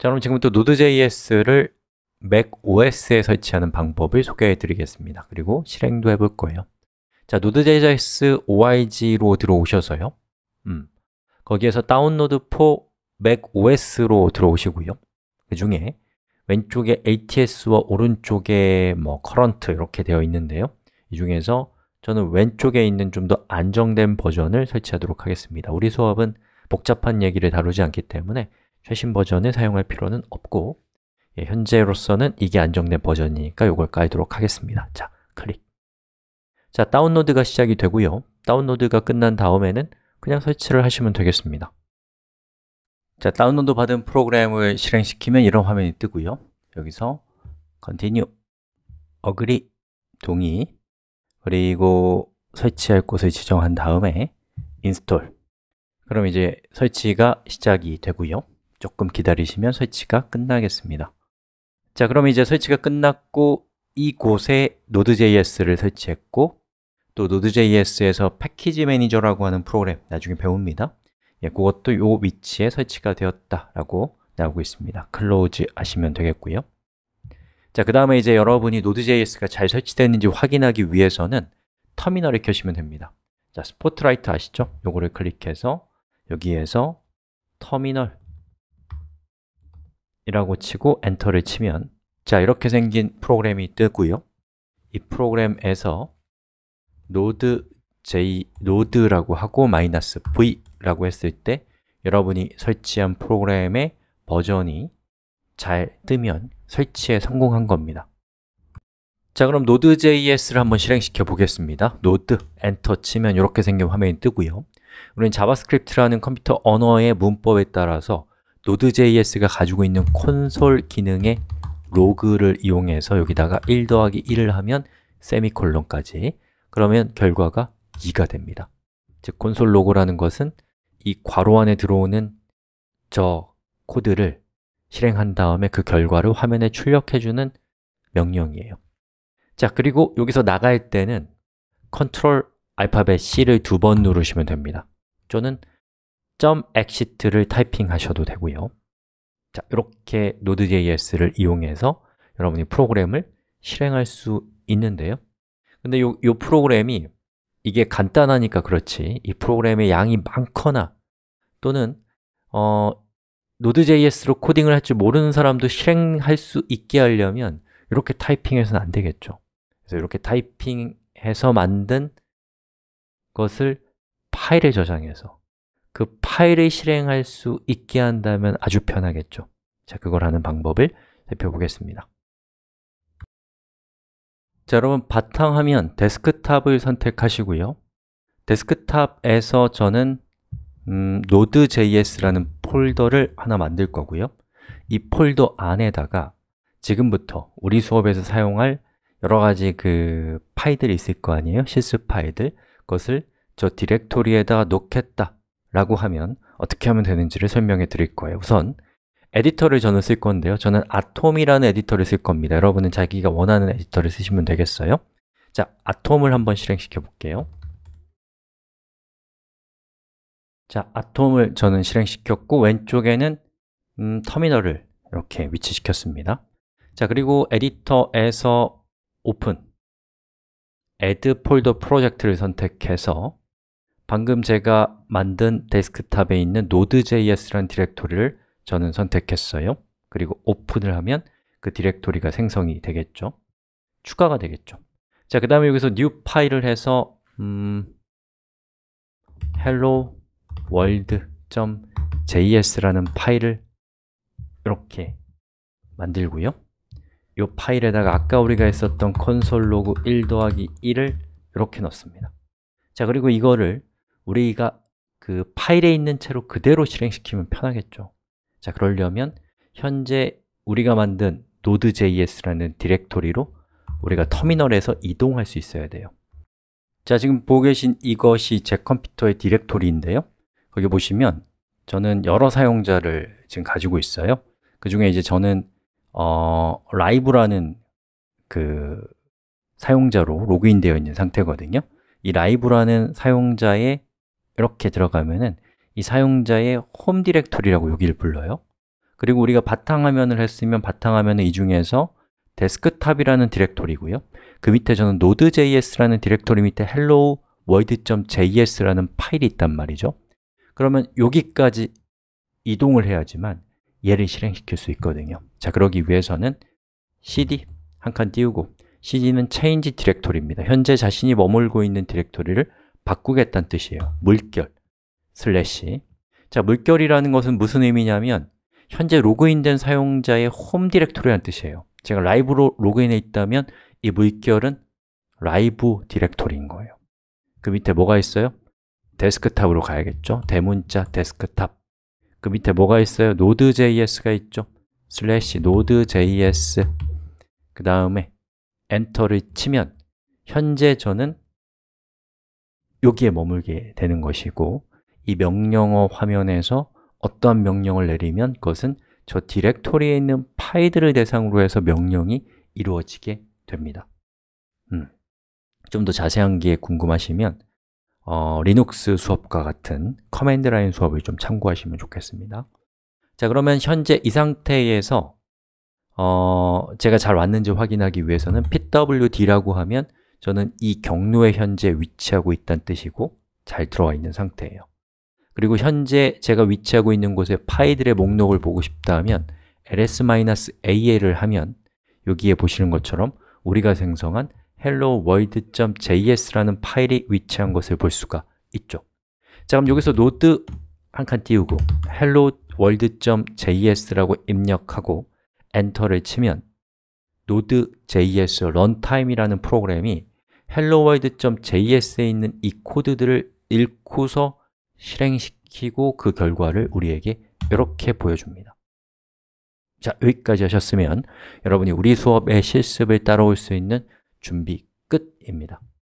자, 그럼 지금부터 Node.js를 Mac OS에 설치하는 방법을 소개해 드리겠습니다. 그리고 실행도 해 볼 거예요. 자, Node.js OIG로 들어오셔서요. 음, 거기에서 다운로드 포 Mac OS로 들어오시고요. 그 중에 왼쪽에 ATS와 오른쪽에 뭐 Current 이렇게 되어 있는데요. 이 중에서 저는 왼쪽에 있는 좀 더 안정된 버전을 설치하도록 하겠습니다. 우리 수업은 복잡한 얘기를 다루지 않기 때문에 최신 버전을 사용할 필요는 없고 예, 현재로서는 이게 안정된 버전이니까 이걸 깔도록 하겠습니다 자, 클릭 자, 다운로드가 시작이 되고요 다운로드가 끝난 다음에는 그냥 설치를 하시면 되겠습니다 자, 다운로드 받은 프로그램을 실행시키면 이런 화면이 뜨고요 여기서 continue, agree, 동의 그리고 설치할 곳을 지정한 다음에 install 그럼 이제 설치가 시작이 되고요 조금 기다리시면 설치가 끝나겠습니다 자, 그럼 이제 설치가 끝났고 이곳에 Node.js를 설치했고 또 Node.js에서 패키지 매니저라고 하는 프로그램 나중에 배웁니다 예, 그것도 이 위치에 설치가 되었다라고 나오고 있습니다 Close 하시면 되겠고요 자, 그 다음에 이제 여러분이 Node.js가 잘 설치됐는지 확인하기 위해서는 터미널을 켜시면 됩니다 자, 스포트라이트 아시죠? 요거를 클릭해서 여기에서 터미널 이라고 치고 엔터를 치면 자, 이렇게 생긴 프로그램이 뜨고요 이 프로그램에서 node j, node라고 하고 마이너스 v라고 했을 때 여러분이 설치한 프로그램의 버전이 잘 뜨면 설치에 성공한 겁니다 자, 그럼 node.js를 한번 실행시켜 보겠습니다 node, 엔터 치면 이렇게 생긴 화면이 뜨고요 우리는 자바스크립트라는 컴퓨터 언어의 문법에 따라서 Node.js가 가지고 있는 콘솔 기능의 로그를 이용해서 여기다가 1 더하기 1을 하면 세미콜론까지 그러면 결과가 2가 됩니다 즉 콘솔 로그라는 것은 이 괄호 안에 들어오는 저 코드를 실행한 다음에 그 결과를 화면에 출력해주는 명령이에요 자, 그리고 여기서 나갈 때는 컨트롤 알파벳 C를 두 번 누르시면 됩니다 저는 .exit를 타이핑하셔도 되고요 자, 이렇게 Node.js를 이용해서 여러분이 프로그램을 실행할 수 있는데요 근데 요, 요 프로그램이 이게 간단하니까 그렇지 이 프로그램의 양이 많거나 또는 어, Node.js로 코딩을 할 줄 모르는 사람도 실행할 수 있게 하려면 이렇게 타이핑해서는 안 되겠죠 그래서 이렇게 타이핑해서 만든 것을 파일에 저장해서 파일을 실행할 수 있게 한다면 아주 편하겠죠 자, 그걸 하는 방법을 살펴보겠습니다 자, 여러분 바탕화면 데스크탑을 선택하시고요 데스크탑에서 저는 음, node.js라는 폴더를 하나 만들 거고요 이 폴더 안에다가 지금부터 우리 수업에서 사용할 여러 가지 그 파일들이 있을 거 아니에요? 실습 파일들 그것을 저 디렉토리에다가 놓겠다 라고 하면 어떻게 하면 되는지를 설명해 드릴 거예요 우선 에디터를 저는 쓸 건데요 저는 아톰이라는 에디터를 쓸 겁니다 여러분은 자기가 원하는 에디터를 쓰시면 되겠어요 자, 아톰을 한번 실행시켜 볼게요 자, 아톰을 저는 실행시켰고 왼쪽에는 음, 터미널을 이렇게 위치시켰습니다 자, 그리고 에디터에서 오픈 add 폴더 프로젝트를 선택해서 방금 제가 만든 데스크탑에 있는 node.js라는 디렉토리를 저는 선택했어요 그리고 오픈을 하면 그 디렉토리가 생성이 되겠죠 추가가 되겠죠 자, 그 다음에 여기서 new 파일을 해서 음, hello world.js라는 파일을 이렇게 만들고요 이 파일에다가 아까 우리가 했었던 console log 1 더하기 1을 이렇게 넣습니다 자, 그리고 이거를 우리가 그 파일에 있는 채로 그대로 실행시키면 편하겠죠 자, 그러려면 현재 우리가 만든 node.js라는 디렉토리로 우리가 터미널에서 이동할 수 있어야 돼요 자, 지금 보고 계신 이것이 제 컴퓨터의 디렉토리인데요 거기 보시면 저는 여러 사용자를 지금 가지고 있어요 그 중에 이제 저는 어, 라이브라는 그 사용자로 로그인되어 있는 상태거든요 이 라이브라는 사용자의 이렇게 들어가면은 이 사용자의 홈 디렉토리라고 여기를 불러요 그리고 우리가 바탕화면을 했으면 바탕화면은 이 중에서 데스크탑이라는 디렉토리고요 그 밑에 저는 node.js라는 디렉토리 밑에 hello world.js라는 파일이 있단 말이죠 그러면 여기까지 이동을 해야지만 얘를 실행시킬 수 있거든요 자, 그러기 위해서는 cd 한 칸 띄우고 cd는 change 디렉토리입니다 현재 자신이 머물고 있는 디렉토리를 바꾸겠다는 뜻이에요 물결 슬래시 자, 물결이라는 것은 무슨 의미냐면 현재 로그인된 사용자의 홈 디렉토리라는 뜻이에요 제가 라이브로 로그인해 있다면 이 물결은 라이브 디렉토리인 거예요 그 밑에 뭐가 있어요? 데스크탑으로 가야겠죠? 대문자 데스크탑 그 밑에 뭐가 있어요? node.js가 있죠? 슬래시 node.js 그 다음에 엔터를 치면 현재 저는 여기에 머물게 되는 것이고 이 명령어 화면에서 어떠한 명령을 내리면 그것은 저 디렉토리에 있는 파일들을 대상으로 해서 명령이 이루어지게 됩니다 음. 좀더 자세한 게 궁금하시면 어, 리눅스 수업과 같은 커맨드 라인 수업을 좀 참고하시면 좋겠습니다 자 그러면 현재 이 상태에서 어, 제가 잘 왔는지 확인하기 위해서는 pwd라고 하면 저는 이 경로에 현재 위치하고 있다는 뜻이고 잘 들어와 있는 상태예요 그리고 현재 제가 위치하고 있는 곳의 파일들의 목록을 보고 싶다 면 ls-al을 하면 여기에 보시는 것처럼 우리가 생성한 helloworld.js라는 파일이 위치한 것을 볼 수가 있죠 자, 그럼 여기서 노드 한칸 띄우고 helloworld.js라고 입력하고 엔터를 치면 node.js runtime이라는 프로그램이 helloworld.js에 있는 이 코드들을 읽고서 실행시키고 그 결과를 우리에게 이렇게 보여줍니다 자, 여기까지 하셨으면 여러분이 우리 수업의 실습을 따라올 수 있는 준비 끝입니다